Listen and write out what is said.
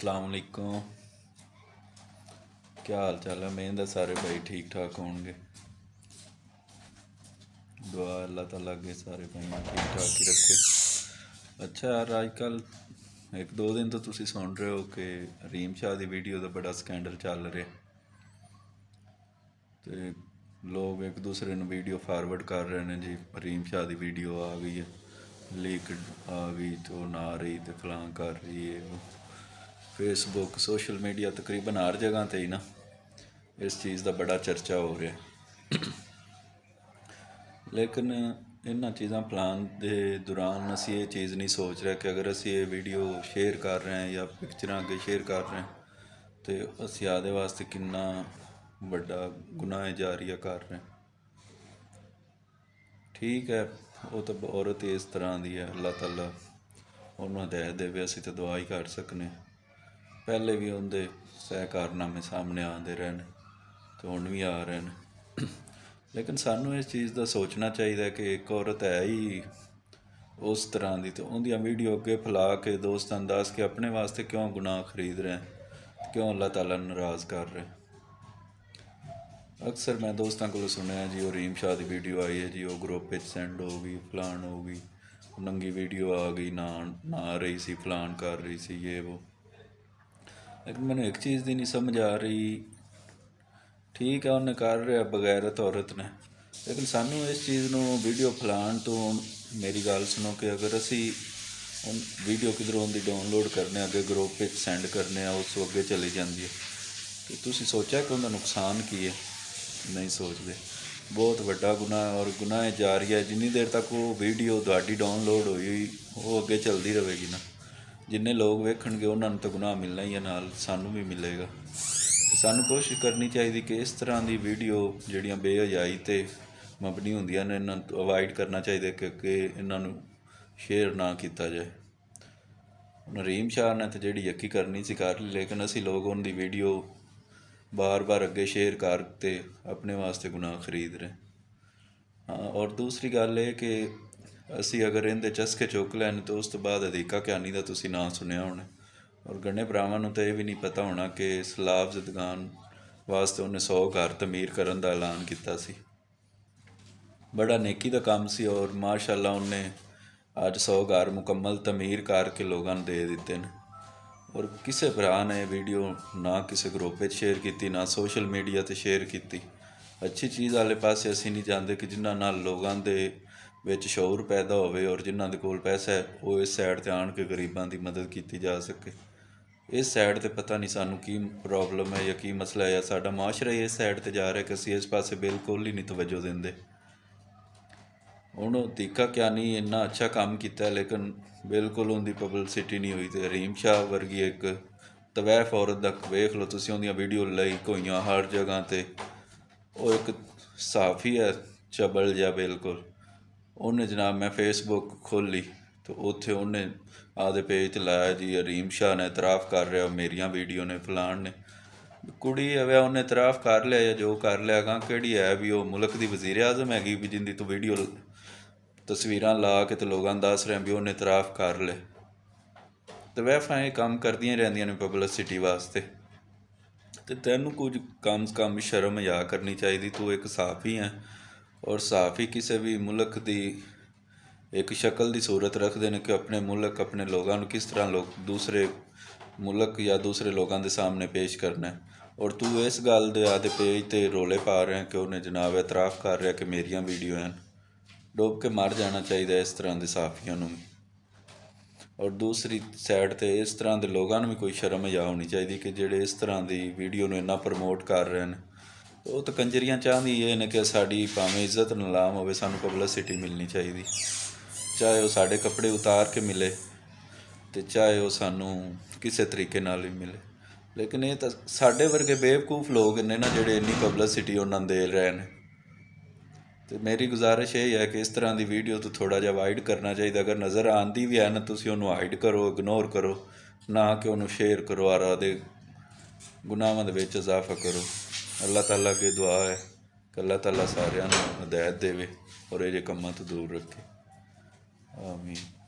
ਅਸਲਾਮੁਅਲੈਕੁਮ ਕੀ ਹਾਲ ਚਾਲ ਹੈ ਮੈਂ ਸਾਰੇ ਭਾਈ ਠੀਕ ਠਾਕ ਹੋਣਗੇ ਦੁਆ ਅੱਲਾਹ ਤਾਲਾ ਅੱਗੇ ਸਾਰੇ ਭਾਈਆਂ ਠੀਕ ਠਾਕ ਹੀ ਰੱਖੇ ਅੱਛਾ ਯਾਰ ਅੱਜ ਕੱਲ ਇੱਕ ਦੋ ਦਿਨ ਤੋਂ ਤੁਸੀਂ ਸੁਣ ਰਹੇ ਹੋ ਕਿ ਰੀਮ ਸ਼ਾਹ ਦੀ ਵੀਡੀਓ ਦਾ ਬੜਾ ਸਕੈਂਡਲ ਚੱਲ ਰਿਹਾ ਤੇ ਲੋਕ ਇੱਕ ਦੂਸਰੇ ਨੂੰ ਵੀਡੀਓ ਫਾਰਵਰਡ ਕਰ ਰਹੇ ਨੇ ਜੀ ਰੀਮ ਸ਼ਾਹ ਦੀ ਵੀਡੀਓ ਆ ਗਈ ਹੈ ਲੀਕ ਆ ਗਈ ਤੋਂ ਨਾ ਰਹੀ ਤੇ ਫਲਾਂ ਕਰ ਰਹੀ ਹੈ ਫੇਸਬੁੱਕ ਸੋਸ਼ਲ ਮੀਡੀਆ ਤਕਰੀਬਨ ਹਰ ਜਗ੍ਹਾ ਤੇ ਹੀ ਨਾ ਇਸ ਚੀਜ਼ ਦਾ ਬੜਾ ਚਰਚਾ ਹੋ ਰਿਹਾ ਲੇਕਿਨ ਇਹਨਾਂ ਚੀਜ਼ਾਂ ਪਲਾਨ ਦੇ ਦੌਰਾਨ ਅਸੀਂ ਇਹ ਚੀਜ਼ ਨਹੀਂ ਸੋਚ ਰਹੇ ਕਿ ਅਗਰ ਅਸੀਂ ਇਹ ਵੀਡੀਓ ਸ਼ੇਅਰ ਕਰ ਰਹੇ ਹਾਂ ਜਾਂ ਪਿਕਚਰਾਂ ਅੱਗੇ ਸ਼ੇਅਰ ਕਰ ਰਹੇ ਹਾਂ ਤੇ ਅਸੀਂ ਆਦੇ ਵਾਸਤੇ ਕਿੰਨਾ ਵੱਡਾ ਗੁਨਾਹ ਜਾਰੀਆ ਕਰ ਰਹੇ ਹਾਂ ਠੀਕ ਹੈ ਉਹ ਤਾਂ ਔਰਤ ਇਸ ਤਰ੍ਹਾਂ ਦੀ ਹੈ ਅੱਲਾਹ ਤਾਲਾ ਉਹਨਾਂ ਦੇ ਦੇਵੇ ਅਸੀਂ ਤਾਂ ਦੁਆ ਹੀ ਕਰ ਸਕਨੇ ਪਹਿਲੇ ਵੀ ਉਹਦੇ ਸਹਿਕਾਰਨਾਮੇ ਸਾਹਮਣੇ ਆਉਂਦੇ ਰਹੇ ਨੇ ਤੇ ਹੁਣ ਵੀ ਆ ਰਹੇ ਨੇ ਲੇਕਿਨ ਸਾਨੂੰ ਇਸ ਚੀਜ਼ ਦਾ ਸੋਚਣਾ ਚਾਹੀਦਾ ਕਿ ਇੱਕ ਔਰਤ ਹੈ ਹੀ ਉਸ ਤਰ੍ਹਾਂ ਦੀ ਤੇ ਉਹਦੀਆਂ ਵੀਡੀਓ ਅੱਗੇ ਫਲਾ ਕੇ ਦੋਸਤਾਂ ਦੱਸ ਕੇ ਆਪਣੇ ਵਾਸਤੇ ਕਿਉਂ ਗੁਨਾਹ ਖਰੀਦ ਰਹੇ ਕਿਉਂ ਅੱਲਾਹ ਤਾਲਾ ਨਾਰਾਜ਼ ਕਰ ਰਹੇ ਅਕਸਰ ਮੈਂ ਦੋਸਤਾਂ ਕੋਲੋਂ ਸੁਣਿਆ ਜੀ ਉਹ ਰੀਮ ਸ਼ਾਹ ਦੀ ਵੀਡੀਓ ਆਈ ਹੈ ਜੀ ਉਹ ਗਰੁੱਪ ਵਿੱਚ ਸੈਂਡ ਹੋ ਗਈ ਫਲਾਨ ਹੋ ਗਈ ਨੰਗੀ ਵੀਡੀਓ ਆ ਗਈ ਨਾ ਨਾ ਰਹੀ ਸੀ ਫਲਾਨ ਕਰ ਰਹੀ ਸੀ ਇਹ ਉਹ ਲੇਕਿਨ ਮੈਨੂੰ ਇੱਕ ਚੀਜ਼ ਦੀ ਨਹੀਂ ਸਮਝ ਆ ਰਹੀ ਠੀਕ ਹੈ ਉਹਨੇ ਕਰ ਰਿਹਾ ਬਗੈਰਤ ਔਰਤ ਨੇ ਲੇਕਿਨ ਸਾਨੂੰ ਇਸ ਚੀਜ਼ ਨੂੰ ਵੀਡੀਓ ਫਲਾਣ ਤੋਂ ਮੇਰੀ ਗੱਲ ਸੁਣੋ ਕਿ ਅਗਰ ਅਸੀਂ ਉਹ ਵੀਡੀਓ ਕਿਧਰੋਂ ਦੀ ਡਾਊਨਲੋਡ ਕਰਨੇ ਅੱਗੇ ਗਰੁੱਪ ਵਿੱਚ ਸੈਂਡ ਕਰਨੇ ਆ ਉਸ ਤੋਂ ਅੱਗੇ ਚਲੀ ਜਾਂਦੀ ਹੈ ਕਿ ਤੁਸੀਂ ਸੋਚਿਆ ਕਿ ਉਹਦਾ ਨੁਕਸਾਨ ਕੀ ਹੈ ਨਹੀਂ ਸੋਚਦੇ ਬਹੁਤ ਵੱਡਾ ਗੁਨਾਹ ਹੈ ਔਰ ਗੁਨਾਹ ਜਾਰੀ ਹੈ ਜਿੰਨੀ ਦੇਰ ਤੱਕ ਉਹ ਵੀਡੀਓ ਤੁਹਾਡੀ ਡਾਊਨਲੋਡ ਹੋਈ ਉਹ ਅੱਗੇ ਚਲਦੀ ਰਹੇਗੀ ਨਾ ਜਿੰਨੇ ਲੋਕ ਵੇਖਣਗੇ ਉਹਨਾਂ ਨੂੰ ਤਾਂ ਗੁਨਾਹ ਮਿਲਣਾ ਹੀ ਹੈ ਨਾਲ ਸਾਨੂੰ ਵੀ ਮਿਲੇਗਾ ਤੇ ਸਾਨੂੰ ਕੋਸ਼ਿਸ਼ ਕਰਨੀ ਚਾਹੀਦੀ ਕਿ ਇਸ ਤਰ੍ਹਾਂ ਦੀ ਵੀਡੀਓ ਜਿਹੜੀਆਂ ਬੇਹਜਾਈ ਤੇ ਮਬਨੀ ਹੁੰਦੀਆਂ ਨੇ ਇਹਨਾਂ ਨੂੰ ਅਵਾਇਡ ਕਰਨਾ ਚਾਹੀਦਾ ਕਿਉਂਕਿ ਇਹਨਾਂ ਨੂੰ ਸ਼ੇਅਰ ਨਾ ਕੀਤਾ ਜਾਏ ਨਰੀਮ ਸ਼ਾਹ ਨੇ ਤਾਂ ਜਿਹੜੀ ਯਕੀ ਕਰਨੀ ਸੀ ਕਰ ਲਈ ਲੇਕਿਨ ਅਸੀਂ ਲੋਕ ਉਹਨਾਂ ਦੀ ਵੀਡੀਓ ਬਾਰ-ਬਾਰ ਅੱਗੇ ਸ਼ੇਅਰ ਕਰਕੇ ਆਪਣੇ ਵਾਸਤੇ ਗੁਨਾਹ ਖਰੀਦ ਰਹੇ ਹਾਂ ਔਰ ਦੂਸਰੀ ਗੱਲ ਇਹ ਕਿ ਅਸੀਂ ਅਗਰ ਇਹਦੇ ਚਸਕੇ ਚੁੱਕ ਲੈਣ ਤੇ ਉਸ ਤੋਂ ਬਾਅਦ ਅਧਿਕਾ ਕਹਾਣੀ ਦਾ ਤੁਸੀਂ ਨਾਂ ਸੁਣਿਆ ਹੋਣਾ ਔਰ ਗੰਨੇ ਭਰਾਵਾਂ ਨੂੰ ਤਾਂ ਇਹ ਵੀ ਨਹੀਂ ਪਤਾ ਹੋਣਾ ਕਿ ਸਲਾਬ ਜ਼ਦਗਾਨ ਵਾਸਤੇ ਉਹਨੇ 100 ਘਰ ਤਮੀਰ ਕਰਨ ਦਾ ਐਲਾਨ ਕੀਤਾ ਸੀ ਬੜਾ ਨੇਕੀ ਦਾ ਕੰਮ ਸੀ ਔਰ ਮਾਸ਼ਾਅੱਲਾ ਉਹਨੇ ਅੱਜ 100 ਘਰ ਮੁਕੰਮਲ ਤਮੀਰ ਕਰਕੇ ਲੋਕਾਂ ਨੂੰ ਦੇ ਦਿੱਤੇ ਨੇ ਔਰ ਕਿਸੇ ਭਰਾ ਨੇ ਵੀਡੀਓ ਨਾ ਕਿਸੇ ਗਰੁੱਪ ਵਿੱਚ ਸ਼ੇਅਰ ਕੀਤੀ ਨਾ ਸੋਸ਼ਲ ਮੀਡੀਆ ਤੇ ਸ਼ੇਅਰ ਕੀਤੀ ਅੱਛੀ ਚੀਜ਼ ਵਾਲੇ ਪਾਸੇ ਅਸੀਂ ਨਹੀਂ ਜਾਂਦੇ ਕਿ ਜਿਨ੍ਹਾਂ ਨਾਲ ਲੋਕਾਂ ਦੇ ਵਿੱਚ ਸ਼ੌਰ ਪੈਦਾ ਹੋਵੇ ਔਰ ਜਿਨ੍ਹਾਂ ਦੇ ਕੋਲ ਪੈਸਾ ਹੈ ਉਹ ਇਸ ਸਾਈਡ ਤੇ ਆਣ ਕੇ ਗਰੀਬਾਂ ਦੀ ਮਦਦ ਕੀਤੀ ਜਾ ਸਕੇ ਇਸ ਸਾਈਡ ਤੇ ਪਤਾ ਨਹੀਂ ਸਾਨੂੰ ਕੀ ਪ੍ਰੋਬਲਮ ਹੈ ਜਾਂ ਕੀ ਮਸਲਾ ਹੈ ਸਾਡਾ ਮਾਸ਼ਰਾ ਇਸ ਸਾਈਡ ਤੇ ਜਾ ਰਿਹਾ ਕਿ ਅਸੀਂ ਇਸ ਪਾਸੇ ਬਿਲਕੁਲ ਹੀ ਨਹੀਂ ਤਵੱਜੋ ਦਿੰਦੇ ਹੁਣ ਤੀਕਾ ਕਿਆਨੀ ਇੰਨਾ ਅੱਛਾ ਕੰਮ ਕੀਤਾ ਲੇਕਿਨ ਬਿਲਕੁਲ ਉਹਦੀ ਪਬਲਿਸਿਟੀ ਨਹੀਂ ਹੋਈ ਤੇ ਰੀਮ ਸ਼ਾਹ ਵਰਗੀ ਇੱਕ ਤਵੈਫ ਔਰਤ ਦਾ ਵੇਖ ਲਓ ਤੁਸੀਂ ਉਹਦੀਆਂ ਵੀਡੀਓ ਲਈ ਕੋਈਆਂ ਹਰ ਜਗ੍ਹਾ ਤੇ ਉਹ ਇੱਕ ਸਾਫੀ ਹੈ ਚਬਲ ਜਾਂ ਬਿਲਕੁਲ ਉਹਨੇ ਜਨਾਬ ਮੈਂ ਫੇਸਬੁੱਕ ਖੋਲੀ ਤੇ ਉੱਥੇ ਉਹਨੇ ਆਦੇ ਪੇਜ ਤੇ ਲਾਇਆ ਜੀ ਅਰੀਮ ਸ਼ਾਹ ਨੇ ਇਤਰਾਫ ਕਰ ਰਿਹਾ ਮੇਰੀਆਂ ਵੀਡੀਓ ਨੇ ਫਲਾਣ ਨੇ ਕੁੜੀ ਆਵੇ ਉਹਨੇ ਇਤਰਾਫ ਕਰ ਲਿਆ ਜਾਂ ਜੋ ਕਰ ਲਿਆ ਗਾ ਕਿਹੜੀ ਹੈ ਵੀ ਉਹ ਮੁਲਕ ਦੀ ਵਜ਼ੀਰ ਆਜ਼ਮ ਹੈਗੀ ਵੀ ਜਿੰਦੀ ਤੋਂ ਵੀਡੀਓ ਤਸਵੀਰਾਂ ਲਾ ਕੇ ਤੇ ਲੋਕਾਂ ਦੱਸ ਰਹੇ ਵੀ ਉਹਨੇ ਇਤਰਾਫ ਕਰ ਲਿਆ ਤੇ ਵੈਫਾਂ ਇਹ ਕੰਮ ਕਰਦੀਆਂ ਰਹਿੰਦੀਆਂ ਨੇ ਪਬਲਿਸਿਟੀ ਵਾਸਤੇ ਤੇ ਤੈਨੂੰ ਕੁਝ ਕੰਮ ਕੰਮ ਸ਼ਰਮ ਆ ਕਰਨੀ ਚਾਹੀਦੀ ਤੂੰ ਇੱਕ ਸਾਫੀ ਹੈ ਔਰ ਸਾਫ ਹੀ ਕਿਸੇ ਵੀ ਮੁਲਕ ਦੀ ਇੱਕ ਸ਼ਕਲ ਦੀ ਸੂਰਤ ਰੱਖਦੇ ਨੇ ਕਿ ਆਪਣੇ ਮੁਲਕ ਆਪਣੇ ਲੋਕਾਂ ਨੂੰ ਕਿਸ ਤਰ੍ਹਾਂ ਲੋਕ ਦੂਸਰੇ ਮੁਲਕ ਜਾਂ ਦੂਸਰੇ ਲੋਕਾਂ ਦੇ ਸਾਹਮਣੇ ਪੇਸ਼ ਕਰਨਾ ਔਰ ਤੂੰ ਇਸ ਗੱਲ ਦੇ ਆਦੇ ਪੇਜ ਤੇ ਰੋਲੇ ਪਾ ਰਿਹਾ ਕਿ ਉਹਨੇ ਜਨਾਬ ਇਤਰਾਫ ਕਰ ਰਿਹਾ ਕਿ ਮੇਰੀਆਂ ਵੀਡੀਓ ਹਨ ਡੋਬ ਕੇ ਮਰ ਜਾਣਾ ਚਾਹੀਦਾ ਇਸ ਤਰ੍ਹਾਂ ਦੇ ਸਾਫੀਆਂ ਨੂੰ ਔਰ ਦੂਸਰੀ ਸਾਈਡ ਤੇ ਇਸ ਤਰ੍ਹਾਂ ਦੇ ਲੋਕਾਂ ਨੂੰ ਵੀ ਕੋਈ ਸ਼ਰਮ ਆ ਹੋਣੀ ਚਾਹੀਦੀ ਕਿ ਜਿਹੜੇ ਇਸ ਤਰ੍ਹਾਂ ਦੀ ਵੀਡੀਓ ਨੂੰ ਇੰਨਾ ਪ੍ਰਮੋਟ ਕਰ ਰਹੇ ਨੇ ਉਹ ਤਾਂ ਕੰਜਰੀਆਂ ਚਾਹਦੀ ਇਹ ਨੇ ਕਿ ਸਾਡੀ ਭਾਵੇਂ ਇੱਜ਼ਤ ਨਿਲਾਮ ਹੋਵੇ ਸਾਨੂੰ ਪਬਲਿਸਿਟੀ ਮਿਲਣੀ ਚਾਹੀਦੀ ਚਾਹੇ ਉਹ ਸਾਡੇ ਕੱਪੜੇ ਉਤਾਰ ਕੇ ਮਿਲੇ ਤੇ ਚਾਹੇ ਉਹ ਸਾਨੂੰ ਕਿਸੇ ਤਰੀਕੇ ਨਾਲ ਵੀ ਮਿਲੇ ਲੇਕਿਨ ਇਹ ਤਾਂ ਸਾਡੇ ਵਰਗੇ ਬੇਵਕੂਫ ਲੋਕ ਨੇ ਨਾ ਜਿਹੜੇ ਇੰਨੀ ਪਬਲਿਸਿਟੀ ਉਹਨਾਂ ਦੇ ਰਹੇ ਨੇ ਤੇ ਮੇਰੀ ਗੁਜ਼ਾਰਿਸ਼ ਇਹ ਹੈ ਕਿ ਇਸ ਤਰ੍ਹਾਂ ਦੀ ਵੀਡੀਓ ਤੋਂ ਥੋੜਾ ਜਿਹਾ ਵਾਈਡ ਕਰਨਾ ਚਾਹੀਦਾ ਅਗਰ ਨਜ਼ਰ ਆਂਦੀ ਵੀ ਹੈ ਨਾ ਤੁਸੀਂ ਉਹਨੂੰ ਹਾਈਡ ਕਰੋ ਇਗਨੋਰ ਕਰੋ ਨਾ ਕਿ ਉਹਨੂੰ ਸ਼ੇਅਰ ਕਰੋ ਆਰਾ ਦੇ ਗੁਨਾਹਾਂ ਦੇ ਵਿੱਚ ਇਜ਼ਾਫਾ ਕਰੋ ਅੱਲਾਹ ਤਾਲਾ ਅੱਗੇ ਦੁਆ ਹੈ ਕਿ ਅੱਲਾਹ ਤਾਲਾ ਸਾਰਿਆਂ ਨੂੰ ਹਦਾਇਤ ਦੇਵੇ ਔਰ ਇਹ ਜੇ ਕੰਮਾਂ ਤੋਂ ਦੂਰ ਰੱਖੇ ਆਮੀਨ